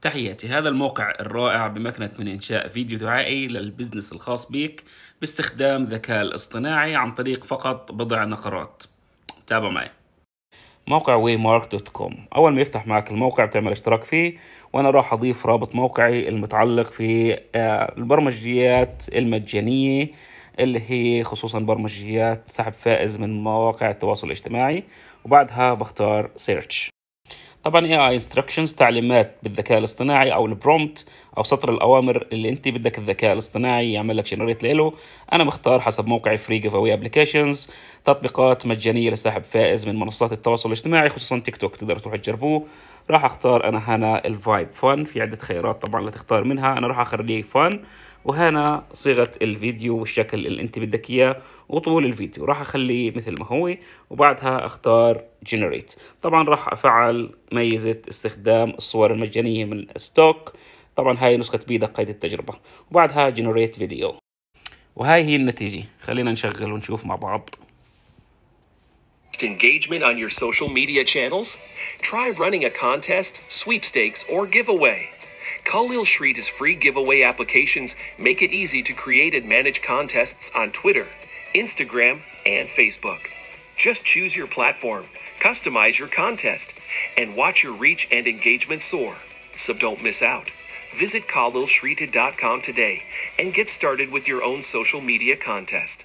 تحياتي هذا الموقع الرائع بمكنك من إنشاء فيديو دعائي للبزنس الخاص بك باستخدام ذكاء الاصطناعي عن طريق فقط بضع نقرات تابع معي موقع waymark.com أول ما يفتح معك الموقع بتعمل اشتراك فيه وأنا راح أضيف رابط موقعي المتعلق في آه، البرمجيات المجانية اللي هي خصوصا برمجيات سحب فائز من مواقع التواصل الاجتماعي وبعدها بختار سيرش طبعا اي اي انستراكشنز تعليمات بالذكاء الاصطناعي او البرومت او سطر الاوامر اللي انت بدك الذكاء الاصطناعي يعمل لك جنريت له انا بختار حسب موقع فري جيف اوي ابلكيشنز تطبيقات مجانيه لسحب فائز من منصات التواصل الاجتماعي خصوصا تيك توك تقدروا تروحوا تجربوه راح اختار انا هنا الفايب فان في عده خيارات طبعا لتختار منها انا راح اخليه فان وهنا صيغة الفيديو والشكل اللي انت بدك اياه وطول الفيديو راح اخليه مثل ما هو وبعدها اختار جنريت طبعا راح افعل ميزة استخدام الصور المجانية من ستوك طبعا هاي نسخة بيدا قيد التجربة وبعدها جنريت فيديو وهاي هي النتيجة خلينا نشغل ونشوف مع بعض engagement on your social media channels? Try running a contest, sweepstakes, or giveaway. Khalil Shreed's free giveaway applications make it easy to create and manage contests on Twitter, Instagram, and Facebook. Just choose your platform, customize your contest, and watch your reach and engagement soar. So don't miss out. Visit KhalilShreed.com today and get started with your own social media contest.